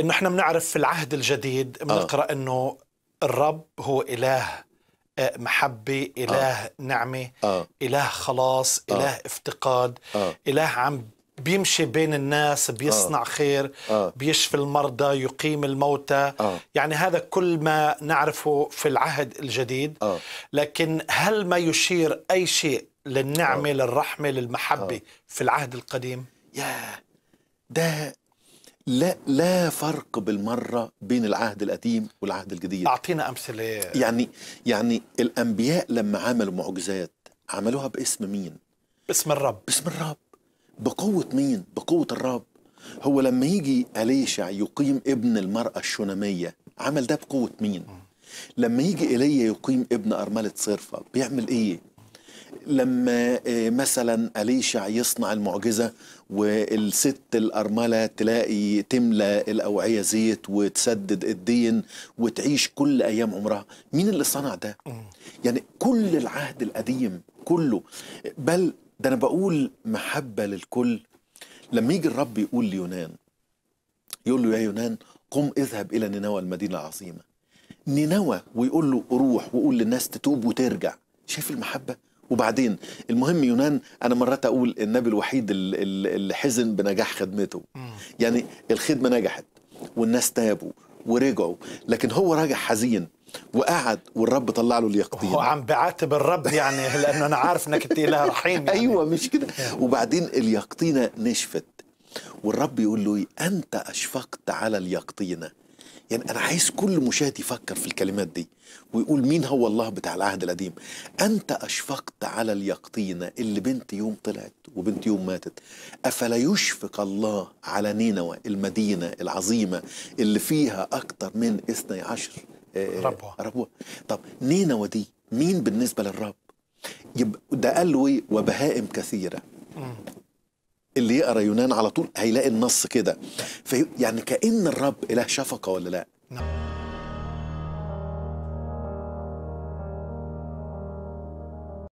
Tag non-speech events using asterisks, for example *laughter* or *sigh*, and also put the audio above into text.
انه احنا بنعرف في العهد الجديد آه. بنقرا آه. انه الرب هو اله آه، محبة آه. إله آه. نعمة آه. إله خلاص آه. إله افتقاد آه. إله عم بيمشي بين الناس بيصنع آه. خير آه. بيشفي المرضى يقيم الموتى آه. يعني هذا كل ما نعرفه في العهد الجديد آه. لكن هل ما يشير أي شيء للنعمة آه. للرحمة للمحبة آه. في العهد القديم؟ يا ده لا لا فرق بالمره بين العهد القديم والعهد الجديد اعطينا امثله يعني يعني الانبياء لما عملوا معجزات عملوها باسم مين باسم الرب باسم الرب بقوه مين بقوه الرب هو لما يجي أليشع يقيم ابن المرأة الشنامية عمل ده بقوة مين؟ لما يجي إيليا يقيم ابن أرملة صرفة بيعمل إيه؟ لما آه، مثلا أليشع يصنع المعجزة والست الأرملة تلاقي تملى الأوعية زيت وتسدد الدين وتعيش كل أيام عمرها مين اللي صنع ده؟ يعني كل العهد القديم كله بل ده أنا بقول محبة للكل لما يجي الرب يقول ليونان يقول له يا يونان قم اذهب إلى نينوى المدينة العظيمة نينوى ويقول له روح وقول للناس تتوب وترجع شايف المحبة؟ وبعدين المهم يونان انا مرات اقول النبي الوحيد اللي حزن بنجاح خدمته يعني الخدمه نجحت والناس تابوا ورجعوا لكن هو راجع حزين وقعد والرب طلع له اليقطين هو عم بعاتب الرب يعني *laughs* لانه انا عارف انك انت اله رحيم يعني. ايوه مش كده وبعدين اليقطينه نشفت والرب يقول له انت اشفقت على اليقطينه يعني أنا عايز كل مشاهد يفكر في الكلمات دي ويقول مين هو الله بتاع العهد القديم أنت أشفقت على اليقطينة اللي بنت يوم طلعت وبنت يوم ماتت أفلا يشفق الله على نينوى المدينة العظيمة اللي فيها أكتر من 12 آه، ربوة ربوة طب نينوى دي مين بالنسبة للرب يبقى ده قال له وبهائم كثيرة اللي يقرا يونان على طول هيلاقي النص كده يعني كان الرب اله شفقه ولا لا؟ نعم